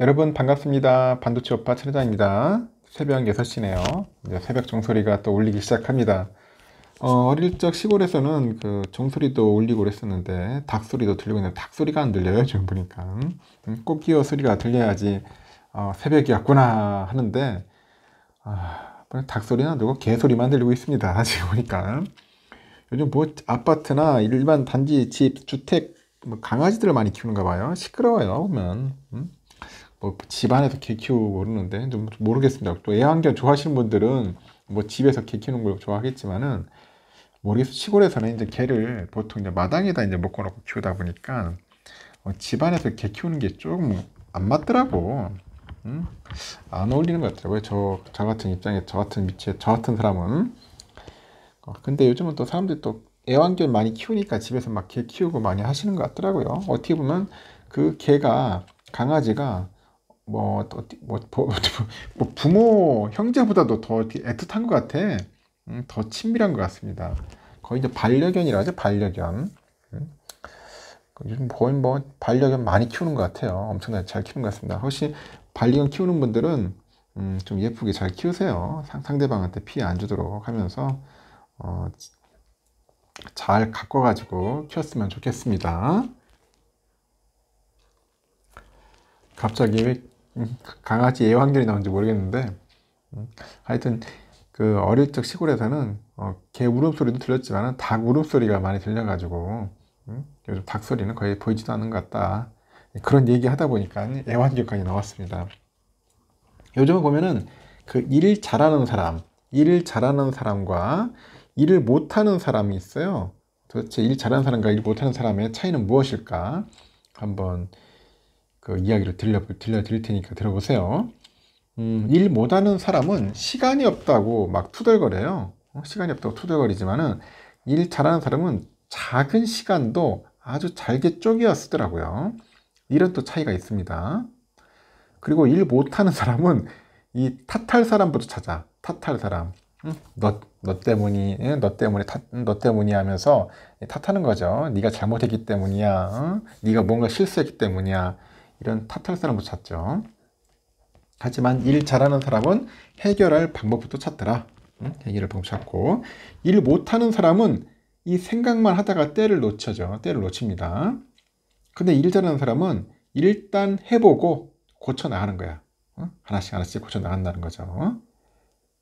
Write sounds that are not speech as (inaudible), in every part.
여러분 반갑습니다. 반도체 오빠 최대장입니다 새벽 6시네요. 이제 새벽 종소리가 또 울리기 시작합니다. 어, 릴적 시골에서는 그 종소리도 울리고 그랬었는데 닭소리도 들리고 있는데 닭소리가 안 들려요. 지금 보니까. 꽃기어 음, 소리가 들려야지 어, 새벽이 왔구나 하는데 아, 뭐 닭소리는 안 들고 개소리만 들리고 있습니다. (laughs) 지금 보니까. 요즘 뭐 아파트나 일반 단지 집 주택 뭐 강아지들을 많이 키우는가 봐요 시끄러워요 보면 음? 뭐 집안에서 개 키우고 그러는데 좀 모르겠습니다. 또 애완견 좋아하시는 분들은 뭐 집에서 개 키우는 걸 좋아하겠지만은 모르겠어 시골에서는 이제 개를 보통 이제 마당에다 이제 묶어놓고 키우다 보니까 어, 집안에서 개 키우는 게 조금 안 맞더라고. 응? 안 어울리는 것 같더라고요. 저, 저 같은 입장에, 저 같은 위치에, 저 같은 사람은. 어, 근데 요즘은 또 사람들이 또 애완견 많이 키우니까 집에서 막 개 키우고 많이 하시는 것 같더라고요. 어떻게 보면 그 개가, 강아지가 뭐, 뭐, 뭐 부모, 형제보다도 더 애틋한 것 같아. 음, 더 친밀한 것 같습니다. 거의 이제 반려견이라 하죠, 반려견. 음. 요즘 거의 뭐 반려견 많이 키우는 것 같아요. 엄청나게 잘 키우는 것 같습니다. 혹시 반려견 키우는 분들은 음, 좀 예쁘게 잘 키우세요. 상, 상대방한테 피해 안 주도록 하면서 어, 잘 가꿔가지고 키웠으면 좋겠습니다. 갑자기 왜 강아지 애완견이 나오는지 모르겠는데 음, 하여튼 그 어릴 적 시골에서는 어, 개 울음소리도 들렸지만 닭 울음소리가 많이 들려가지고 음? 요즘 닭 소리는 거의 보이지도 않는 것 같다 그런 얘기 하다 보니까 애완견까지 나왔습니다 요즘은 보면은 그 일을 잘하는 사람 일을 잘하는 사람과 일을 못하는 사람이 있어요 도대체 일 잘하는 사람과 일 못하는 사람의 차이는 무엇일까 한번 그 이야기를 들려, 들려드릴 테니까 들어보세요. 음, 일 못하는 사람은 시간이 없다고 막 투덜거려요. 어, 시간이 없다고 투덜거리지만은 일 잘하는 사람은 작은 시간도 아주 잘게 쪼개어 쓰더라고요. 이런 또 차이가 있습니다. 그리고 일 못하는 사람은 이 탓할 사람부터 찾아. 탓할 사람. 너, 너 때문이, 예, 너 때문에, 탓, 너 때문이 하면서 탓하는 거죠. 네가 잘못했기 때문이야. 네가 뭔가 실수했기 때문이야. 이런 탓할 사람도 찾죠. 하지만 일 잘하는 사람은 해결할 방법부터 찾더라. 응? 해결할 방법 찾고 일 못하는 사람은 이 생각만 하다가 때를 놓쳐죠. 때를 놓칩니다. 근데 일 잘하는 사람은 일단 해보고 고쳐나가는 거야. 응? 하나씩 하나씩 고쳐나간다는 거죠.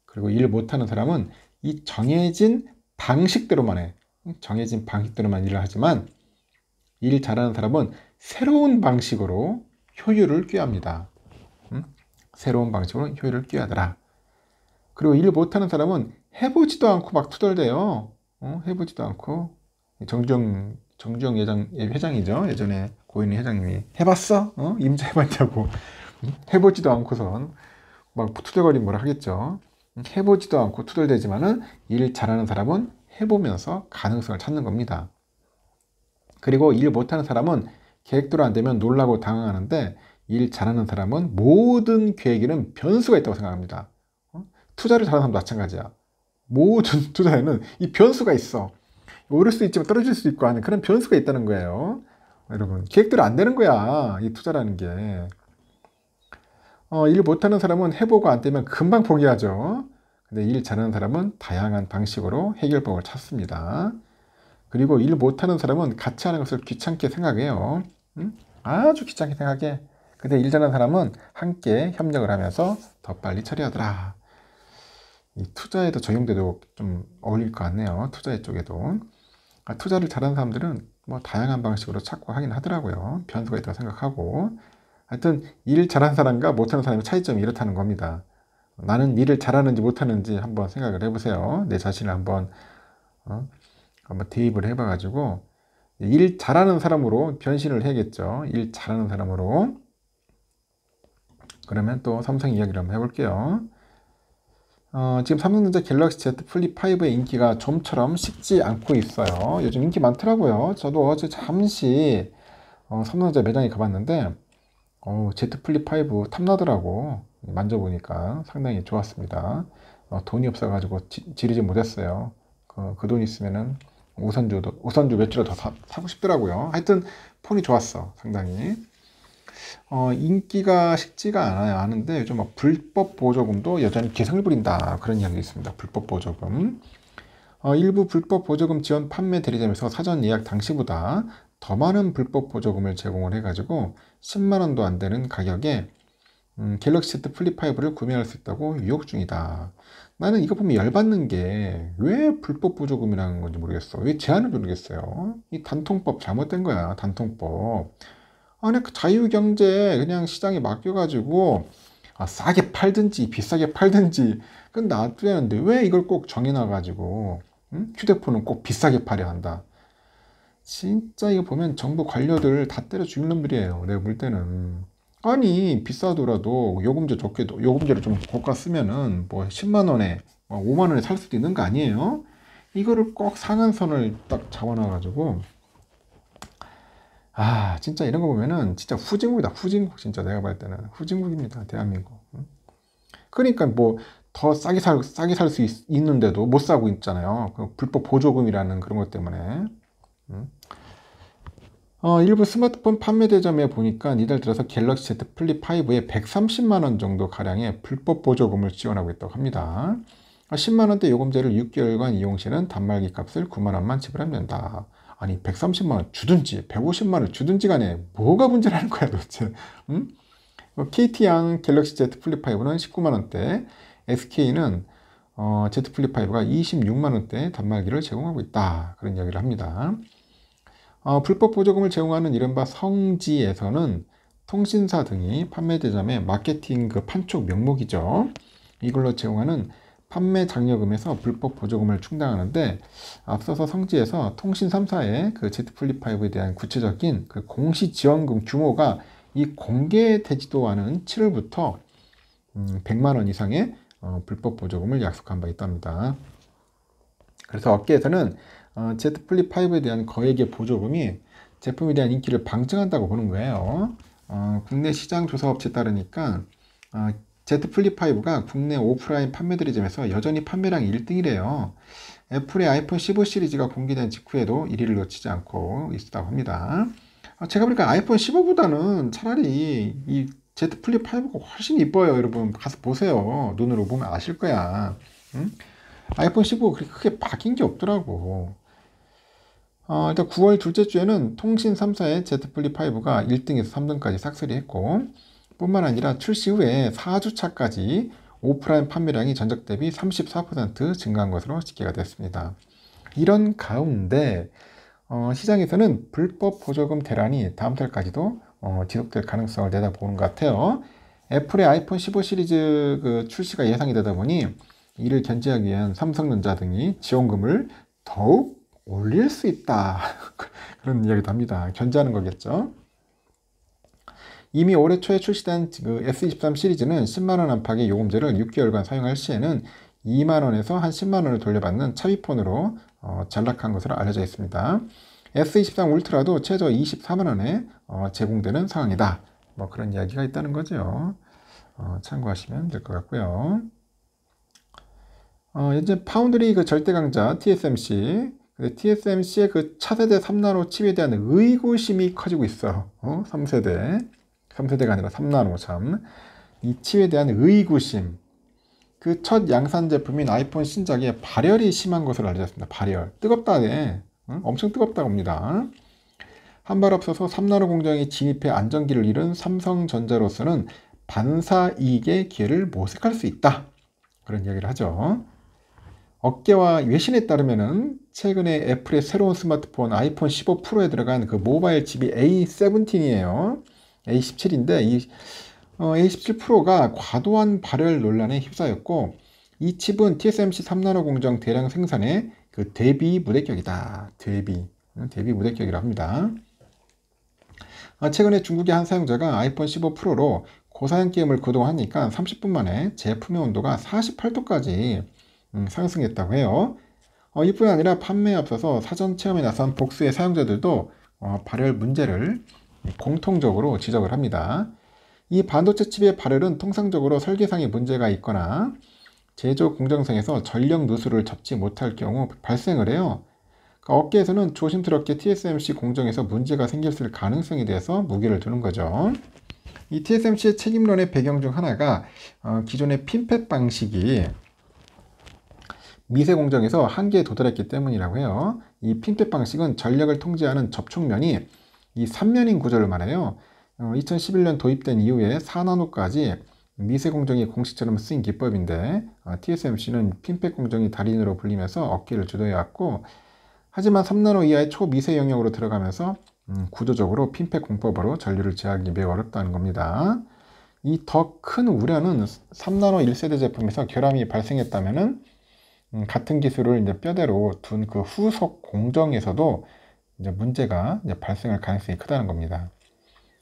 그리고 일 못하는 사람은 이 정해진 방식대로만 해. 정해진 방식대로만 일을 하지만 일 잘하는 사람은 새로운 방식으로 효율을 꾀합니다. 음? 새로운 방식으로 효율을 꾀하더라. 그리고 일 못하는 사람은 해보지도 않고 막 투덜대요. 어? 해보지도 않고 정정 정정 예장 회장이죠. 예전에 고인 회장님이 해봤어? 어? 임자해봤냐고 해보지도 않고선 막 투덜거리 뭐라 하겠죠. 해보지도 않고 투덜대지만은 일 잘하는 사람은 해보면서 가능성을 찾는 겁니다. 그리고 일 못하는 사람은 계획대로 안 되면 놀라고 당황하는데 일 잘하는 사람은 모든 계획에는 변수가 있다고 생각합니다. 어? 투자를 잘하는 사람도 마찬가지야. 모든 (laughs) 투자에는 이 변수가 있어. 오를 수 있지만 떨어질 수 있고 하는 그런 변수가 있다는 거예요. 여러분 계획대로 안 되는 거야. 이 투자라는 게. 어, 일 못하는 사람은 해보고 안 되면 금방 포기하죠. 근데 일 잘하는 사람은 다양한 방식으로 해결법을 찾습니다. 그리고 일 못하는 사람은 같이 하는 것을 귀찮게 생각해요. 아주 귀찮게 생각해. 근데 일 잘하는 사람은 함께 협력을 하면서 더 빨리 처리하더라. 이 투자에도 적용되도좀 어울릴 것 같네요. 투자의 쪽에도. 아, 투자를 잘하는 사람들은 뭐 다양한 방식으로 찾고 하긴 하더라고요. 변수가 있다고 생각하고. 하여튼 일 잘하는 사람과 못하는 사람의 차이점이 이렇다는 겁니다. 나는 일을 잘하는지 못하는지 한번 생각을 해보세요. 내 자신을 한번 어? 한번 대입을 해봐가지고 일 잘하는 사람으로 변신을 해야겠죠. 일 잘하는 사람으로. 그러면 또 삼성 이야기를 한번 해볼게요. 어, 지금 삼성전자 갤럭시 Z 플립5의 인기가 좀처럼 식지 않고 있어요. 요즘 인기 많더라고요. 저도 어제 잠시 어, 삼성전자 매장에 가봤는데 어, Z 플립5 탐나더라고. 만져보니까 상당히 좋았습니다. 어, 돈이 없어가지고 지, 지르지 못했어요. 그, 그돈 있으면은 우선주 오선주 몇 주를 더 사, 고 싶더라고요. 하여튼 폰이 좋았어, 상당히. 어, 인기가 식지가 않아요. 아는데 요즘 막 불법 보조금도 여전히 개성을 부린다. 그런 이야기 있습니다. 불법 보조금. 어, 일부 불법 보조금 지원 판매 대리점에서 사전 예약 당시보다 더 많은 불법 보조금을 제공을 해가지고 10만원도 안 되는 가격에 음, 갤럭시 Z 플립 5를 구매할 수 있다고 유혹 중이다. 나는 이거 보면 열받는 게 왜 불법 보조금이라는 건지 모르겠어. 왜 제한을 모르겠어요. 이 단통법 잘못된 거야. 단통법. 아, 니그 자유경제 그냥 시장에 맡겨가지고 아, 싸게 팔든지 비싸게 팔든지 그건 놔두는데 왜 이걸 꼭 정해놔가지고 응? 음? 휴대폰은 꼭 비싸게 팔려야 한다. 진짜 이거 보면 정부 관료들 다 때려 죽일 놈들이에요. 내가 볼 때는. 아니 비싸더라도 요금제 적게 도 요금제를 좀 고가 쓰면은 뭐 10만 원에 5만 뭐 원에 살 수도 있는 거 아니에요? 이거를 꼭 상한선을 딱 잡아놔가지고 아 진짜 이런 거 보면은 진짜 후진국이다 후진국 진짜 내가 볼 때는 후진국입니다 대한민국 그러니까 뭐 더 싸게 살 싸게 살 수 있는데도 못 사고 있잖아요 그 불법 보조금이라는 그런 것 때문에 응? 어, 일부 스마트폰 판매 대점에 보니까 이달 들어서 갤럭시 Z 플립 5에 130만 원 정도 가량의 불법 보조금을 지원하고 있다고 합니다. 10만 아, 원대 요금제를 6개월간 이용 시는 단말기 값을 9만 원만 지불하면 된다. 아니 130만 원 주든지 150만 원 주든지 간에 뭐가 문제라는 거야 도대체. 음? KT 어, 양 갤럭시 Z 플립 5는 19만 원대, SK는 어, Z 플립 5가 26만 원대 단말기를 제공하고 있다. 그런 이야기를 합니다. 어, 불법 보조금을 제공하는 이른바 성지에서는 통신사 등이 판매대점에 마케팅 그 판촉 명목이죠. 이걸로 제공하는 판매 장려금에서 불법 보조금을 충당하는데 앞서서 성지에서 통신 3사의 그 Z 플립5에 대한 구체적인 그 공시 지원금 규모가 이 공개되지도 않은 7월부터 음, 100만 원 이상의 어, 불법 보조금을 약속한 바 있답니다. 그래서 업계에서는 어, Z 플립 5에 대한 거액의 보조금이 제품에 대한 인기를 방증한다고 보는 거예요. 어, 국내 시장 조사 업체에 따르니까 어, Z 플립 5가 국내 오프라인 판매 드리점에서 여전히 판매량 1등이래요. 애플의 아이폰 15 시리즈가 공개된 직후에도 1위를 놓치지 않고 있다고 었 합니다. 어, 제가 보니까 아이폰 15보다는 차라리 이 Z 플립 5가 훨씬 이뻐요. 여러분 가서 보세요. 눈으로 보면 아실 거야. 응? 아이폰 15 그렇게 크게 바뀐 게 없더라고. 어, 일단 9월 둘째 주에는 통신 3사의 Z 플립5가 1등에서 3등까지 싹쓸이 했고 뿐만 아니라 출시 후에 4주차까지 오프라인 판매량이 전적 대비 34% 증가한 것으로 집계가 됐습니다. 이런 가운데 어, 시장에서는 불법 보조금 대란이 다음 달까지도 어, 지속될 가능성을 내다보는 것 같아요. 애플의 아이폰 15 시리즈 그 출시가 예상이 되다 보니 이를 견제하기 위한 삼성전자 등이 지원금을 더욱 올릴 수 있다. (laughs) 그런 이야기도 합니다. 견제하는 거겠죠. 이미 올해 초에 출시된 그 S23 시리즈는 10만원 안팎의 요금제를 6개월간 사용할 시에는 2만원에서 한 10만원을 돌려받는 차비폰으로 어, 전락한 것으로 알려져 있습니다. S23 울트라도 최저 24만원에 어, 제공되는 상황이다. 뭐 그런 이야기가 있다는 거죠. 어, 참고하시면 될 것 같고요. 어, 이제 파운드리 그 절대강자 TSMC 근데 TSMC의 그 차세대 3나노 칩에 대한 의구심이 커지고 있어. 어? 3세대. 3세대가 아니라 3나노 참. 이 칩에 대한 의구심. 그 첫 양산 제품인 아이폰 신작에 발열이 심한 것으로 알려졌습니다. 발열. 뜨겁다네. 응? 어? 엄청 뜨겁다고 합니다. 한 발 없어서 3나노 공장에 진입해 안정기를 잃은 삼성전자로서는 반사 이익의 기회를 모색할 수 있다. 그런 이야기를 하죠. 업계와 외신에 따르면 최근에 애플의 새로운 스마트폰 아이폰 15 프로에 들어간 그 모바일 칩이 A17이에요. A17인데 이 A17 어, 프로가 과도한 발열 논란에 휩싸였고 이 칩은 TSMC 3나노 공정 대량 생산의 그 대비 무대격이다. 대비 대비 무대격이라 고 합니다. 아, 최근에 중국의 한 사용자가 아이폰 15 프로로 고사양 게임을 구동하니까 30분 만에 제품의 온도가 48도까지 음, 상승했다고 해요. 어, 이뿐 아니라 판매에 앞서서 사전 체험에 나선 복수의 사용자들도 어, 발열 문제를 공통적으로 지적을 합니다. 이 반도체 칩의 발열은 통상적으로 설계상의 문제가 있거나 제조 공정성에서 전력 누수를 잡지 못할 경우 발생을 해요. 그러니까 업계에서는 조심스럽게 TSMC 공정에서 문제가 생겼을 가능성에 대해서 무게를 두는 거죠. 이 TSMC의 책임론의 배경 중 하나가 어, 기존의 핀펫 방식이 미세 공정에서 한계에 도달했기 때문이라고 해요. 이 핀셋 방식은 전력을 통제하는 접촉면이 이 3면인 구조를 말해요. 어, 2011년 도입된 이후에 4나노까지 미세 공정이 공식처럼 쓰인 기법인데 어, TSMC는 핀셋 공정이 달인으로 불리면서 업계를 주도해왔고 하지만 3나노 이하의 초미세 영역으로 들어가면서 음, 구조적으로 핀셋 공법으로 전류를 제하기 매우 어렵다는 겁니다. 이 더 큰 우려는 3나노 1세대 제품에서 결함이 발생했다면은 음, 같은 기술을 이제 뼈대로 둔 그 후속 공정에서도 이제 문제가 이제 발생할 가능성이 크다는 겁니다.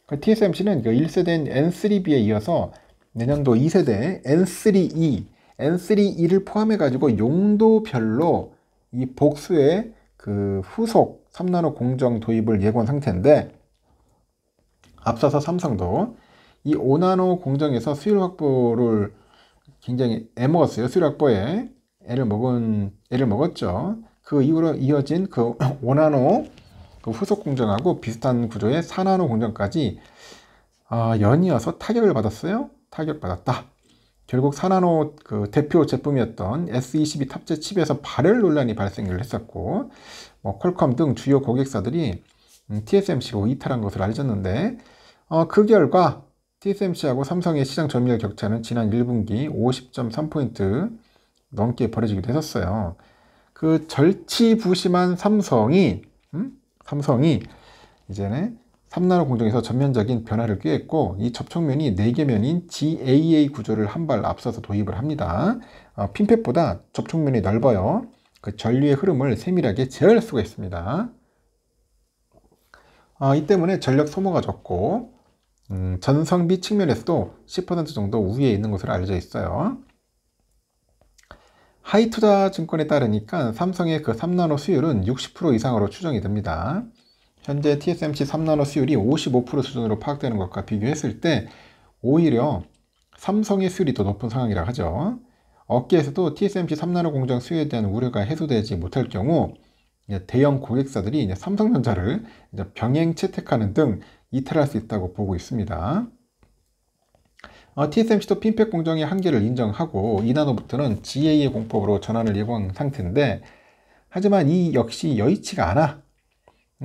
그 TSMC는 1세대인 그 N3B에 이어서 내년도 2세대 N3E, N3E를 포함해가지고 용도별로 이 복수의 그 후속 3나노 공정 도입을 예고한 상태인데 앞서서 삼성도 이 5나노 공정에서 수율 확보를 굉장히 애먹었어요. 수율 확보에 애를 먹은 애를 먹었죠. 그 이후로 이어진 그 (clears throat) 원나노 그 후속 공정하고 비슷한 구조의 사나노 공정까지 아, 연이어서 타격을 받았어요. 타격받았다. 결국 사나노 그 대표 제품이었던 S22 탑재 칩에서 발열 논란이 발생을 했었고 뭐 퀄컴 등 주요 고객사들이 TSMC로 음, 이탈한 것을 알렸는데 어, 그 결과 TSMC하고 삼성의 시장 점유율 격차는 지난 1분기 50.3포인트 넘게 벌어지기도 했었어요. 그 절치부심한 삼성이 음? 삼성이 이제는 3나노 공정에서 전면적인 변화를 꾀했고 이 접촉면이 4개면인 GAA 구조를 한 발 앞서서 도입을 합니다. 어, 핀펫보다 접촉면이 넓어요. 그 전류의 흐름을 세밀하게 제어할 수가 있습니다. 어, 이 때문에 전력 소모가 적고 음, 전성비 측면에서도 10% 정도 우위에 있는 것으로 알려져 있어요. 하이투자증권에 따르니까 삼성의 그 3나노 수율은 60% 이상으로 추정이 됩니다. 현재 TSMC 3나노 수율이 55% 수준으로 파악되는 것과 비교했을 때 오히려 삼성의 수율이 더 높은 상황이라 하죠. 업계에서도 TSMC 3나노 공장 수요에 대한 우려가 해소되지 못할 경우 대형 고객사들이 삼성전자를 병행 채택하는 등 이탈할 수 있다고 보고 있습니다. 어, TSMC도 핀팩 공정의 한계를 인정하고 2나노부터는 GA의 공법으로 전환을 예고한 상태인데 하지만 이 역시 여의치가 않아.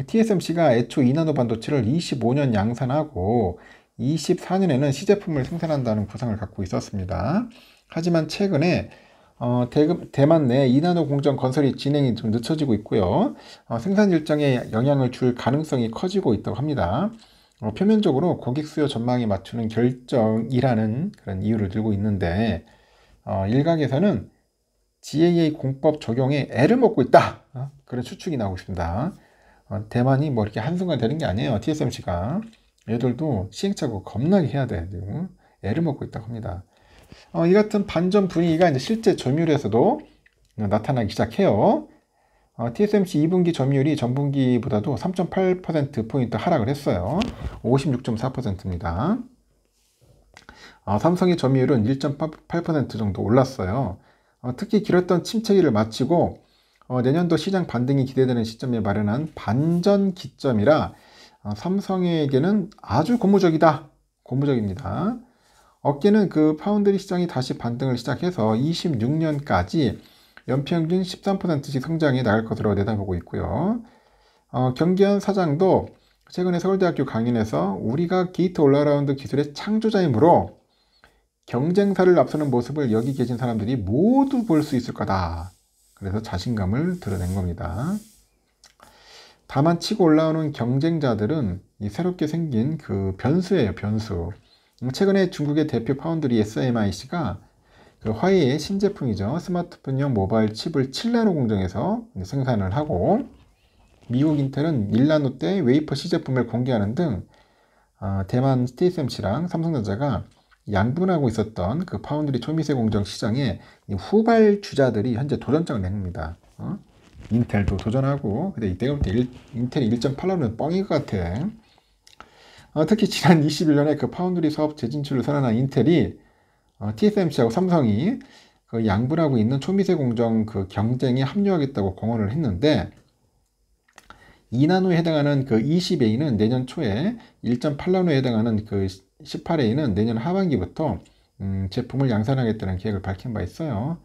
TSMC가 애초 2나노 반도체를 25년 양산하고 24년에는 시제품을 생산한다는 구상을 갖고 있었습니다. 하지만 최근에 어, 대, 만내 2나노 공정 건설이 진행이 좀 늦춰지고 있고요. 어, 생산 일정에 영향을 줄 가능성이 커지고 있다고 합니다. 어, 표면적으로 고객 수요 전망에 맞추는 결정이라는 그런 이유를 들고 있는데 어, 일각에서는 GAA 공법 적용에 애를 먹고 있다 어? 그런 추측이 나오고 있습니다. 어, 대만이 뭐 이렇게 한순간 되는 게 아니에요. TSMC가 얘들도 시행착오 겁나게 해야 돼. 애를 먹고 있다고 합니다. 어, 이 같은 반전 분위기가 이제 실제 점유율에서도 나타나기 시작해요. TSMC 어, 2분기 점유율이 전분기보다도 3.8%포인트 하락을 했어요. 56.4%입니다. 어, 삼성의 점유율은 1.8% 정도 올랐어요. 어, 특히 길었던 침체기를 마치고 어, 내년도 시장 반등이 기대되는 시점에 마련한 반전 기점이라 어, 삼성에게는 아주 고무적이다. 고무적입니다. 업계는 그 파운드리 시장이 다시 반등을 시작해서 26년까지 연평균 13%씩 성장이 나갈 것으로 내다보고 있고요. 어, 경기현 사장도 최근에 서울대학교 강연에서 우리가 게이트 올라라운드 기술의 창조자이므로 경쟁사를 앞서는 모습을 여기 계신 사람들이 모두 볼 수 있을 거다. 그래서 자신감을 드러낸 겁니다. 다만 치고 올라오는 경쟁자들은 새롭게 생긴 그 변수예요, 변수. 최근에 중국의 대표 파운드리 SMIC가 그 화웨이의 신제품이죠. 스마트폰용 모바일 칩을 칠나노 공정에서 생산을 하고 미국 인텔은 1나노 때 웨이퍼 시 제품을 공개하는 등 아, 대만 TSMC랑 삼성전자가 양분하고 있었던 그 파운드리 초미세 공정 시장에 후발 주자들이 현재 도전장을 냅니다. 어? 인텔도 도전하고 근데 내가 볼때 인텔이 1.8라는 뻥인 것 같아. 어, 특히 지난 21년에 그 파운드리 사업 재진출을 선언한 인텔이 어, TSMC하고 삼성이 그 양분하고 있는 초미세 공정 그 경쟁에 합류하겠다고 공언을 했는데 이나노에 해당하는 그 20A는 내년 초에 1.8나노에 해당하는 그 18A는 내년 하반기부터 음, 제품을 양산하겠다는 계획을 밝힌 바 있어요.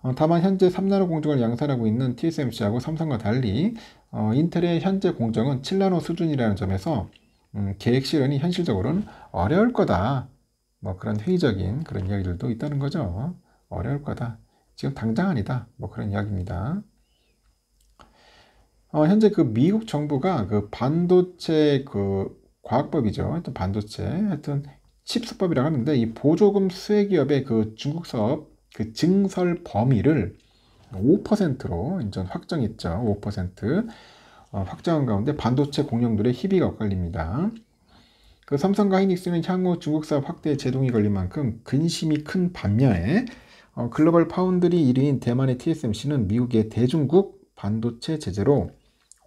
어, 다만 현재 3나노 공정을 양산하고 있는 TSMC하고 삼성과 달리 어, 인텔의 현재 공정은 7나노 수준이라는 점에서 음, 계획 실현이 현실적으로는 어려울 거다 뭐 그런 회의적인 그런 이야기들도 있다는 거죠. 어려울 거다. 지금 당장 아니다. 뭐 그런 이야기입니다. 어, 현재 그 미국 정부가 그 반도체 그 과학법이죠. 하여튼 반도체 하여튼 칩수법이라고 하는데 이 보조금 수혜 기업의 그 중국 사업 그 증설 범위를 5%로 이제 확정했죠. 5% 어, 확정한 가운데 반도체 공룡들의 희비가 엇갈립니다. 그 삼성과 하이닉스는 향후 중국 사업 확대에 제동이 걸린 만큼 근심이 큰 반면에 어, 글로벌 파운드리 1위인 대만의 TSMC는 미국의 대중국 반도체 제재로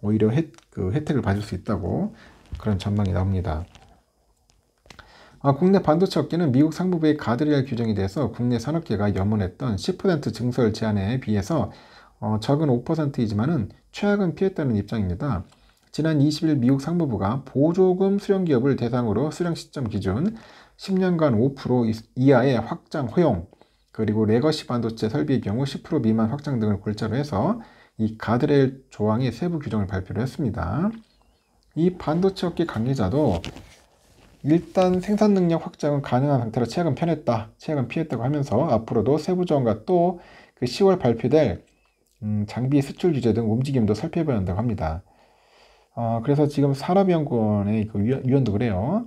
오히려 혜, 그 혜택을 받을 수 있다고 그런 전망이 나옵니다. 아, 국내 반도체 업계는 미국 상무부의 가드리알 규정에 대해서 국내 산업계가 염원했던 10% 증설 제한에 비해서 어, 적은 5이지만 최악은 피했다는 입장입니다. 지난 20일 미국 상무부가 보조금 수령기업을 대상으로 수령 시점 기준 10년간 5% 이하의 확장 허용, 그리고 레거시 반도체 설비의 경우 10% 미만 확장 등을 골자로 해서 이 가드레일 조항의 세부 규정을 발표를 했습니다. 이 반도체 업계 관계자도 일단 생산 능력 확장은 가능한 상태로 최은 편했다, 최은 피했다고 하면서 앞으로도 세부 조항과 또 그 10월 발표될 음, 장비 수출 규제 등 움직임도 살펴봐야 한다고 합니다. 어, 그래서 지금 산업연구원의 그 위원, 도 그래요.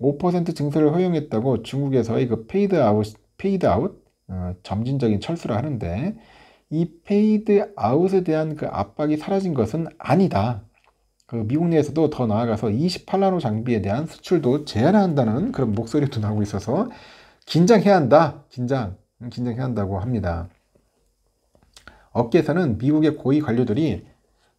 5% 증세를 허용했다고 중국에서의 그 페이드 아웃, 페이드 아웃? 어, 점진적인 철수를 하는데 이 페이드 아웃에 대한 그 압박이 사라진 것은 아니다. 그 미국 내에서도 더 나아가서 28나노 장비에 대한 수출도 제한 한다는 그런 목소리도 나오고 있어서 긴장해야 한다. 긴장. 긴장해야 한다고 합니다. 업계에서는 미국의 고위 관료들이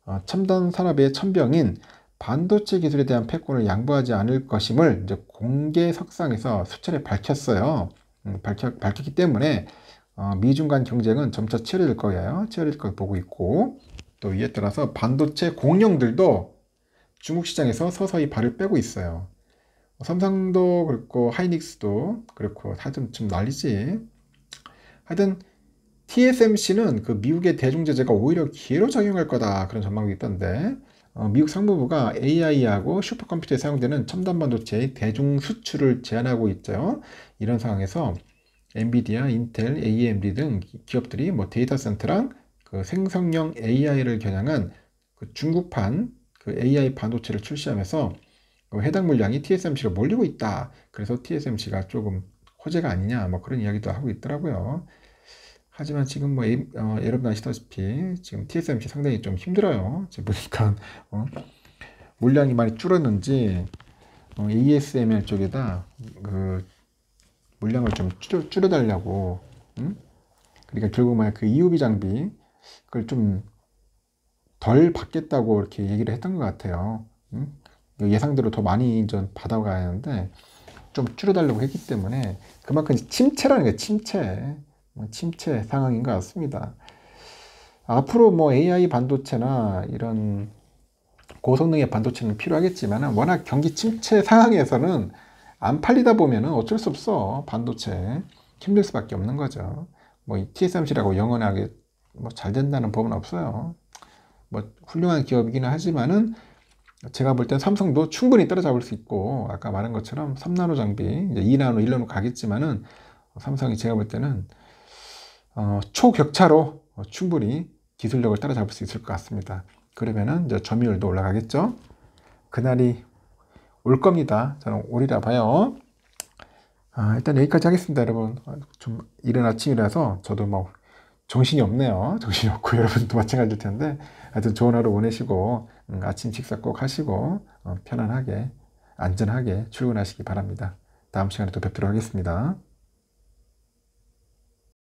어, 첨단 산업의 천병인 반도체 기술에 대한 패권을 양보하지 않을 것임을 공개 석상에서 수차례 밝혔어요. 음, 밝혔, 기 때문에 어, 미중 간 경쟁은 점차 치열해질 거예요. 치열해질 걸 보고 있고 또 이에 따라서 반도체 공룡들도 중국 시장에서 서서히 발을 빼고 있어요. 삼성도 그렇고 하이닉스도 그렇고 하여튼 좀 난리지. 하여튼 TSMC는 그 미국의 대중제재가 오히려 기회로 작용할 거다 그런 전망도 있던데 어, 미국 상무부가 AI하고 슈퍼컴퓨터에 사용되는 첨단 반도체의 대중 수출을 제한하고 있죠. 이런 상황에서 엔비디아, 인텔, AMD 등 기업들이 뭐 데이터 센터랑 그 생성형 AI를 겨냥한 그 중국판 그 AI 반도체를 출시하면서 그 해당 물량이 t s m c 로 몰리고 있다. 그래서 TSMC가 조금 호재가 아니냐 뭐 그런 이야기도 하고 있더라고요. 하지만 지금 뭐 어, 여러분 아시다시피 지금 TSMC 상당히 좀 힘들어요. 지금 보니까 어, 물량이 많이 줄었는지 어, ASML 쪽에다 그 물량을 좀 줄여, 줄여달라고 응? 그러니까 결국 만그 EUV 장비 그걸 좀 덜 받겠다고 이렇게 얘기를 했던 것 같아요. 응? 예상대로 더 많이 인전 받아가야 하는데 좀 줄여달라고 했기 때문에 그만큼 침체라는 게 침체. 침체 상황인 것 같습니다. 앞으로 뭐 AI 반도체나 이런 고성능의 반도체는 필요하겠지만 워낙 경기 침체 상황에서는 안 팔리다 보면 어쩔 수 없어 반도체 힘들 수밖에 없는 거죠. 뭐 TSMC라고 영원하게 뭐잘 된다는 법은 없어요. 뭐 훌륭한 기업이기 하지만은 제가 볼 땐 삼성도 충분히 따라잡을 수 있고 아까 말한 것처럼 3나노 장비 이제 2나노 1나노 가겠지만은 삼성이 제가 볼 때는 어, 초격차로 어, 충분히 기술력을 따라잡을 수 있을 것 같습니다. 그러면은 이제 점유율도 올라가겠죠. 그날이 올 겁니다. 저는 오리라 봐요. 아, 일단 여기까지 하겠습니다, 여러분. 아, 좀 이른 아침이라서 저도 막 뭐 정신이 없네요. (laughs) 정신이 없고 여러분도 마찬가지일 텐데 하여튼 좋은 하루 보내시고 음, 아침 식사 꼭 하시고 어, 편안하게 안전하게 출근하시기 바랍니다. 다음 시간에 또 뵙도록 하겠습니다.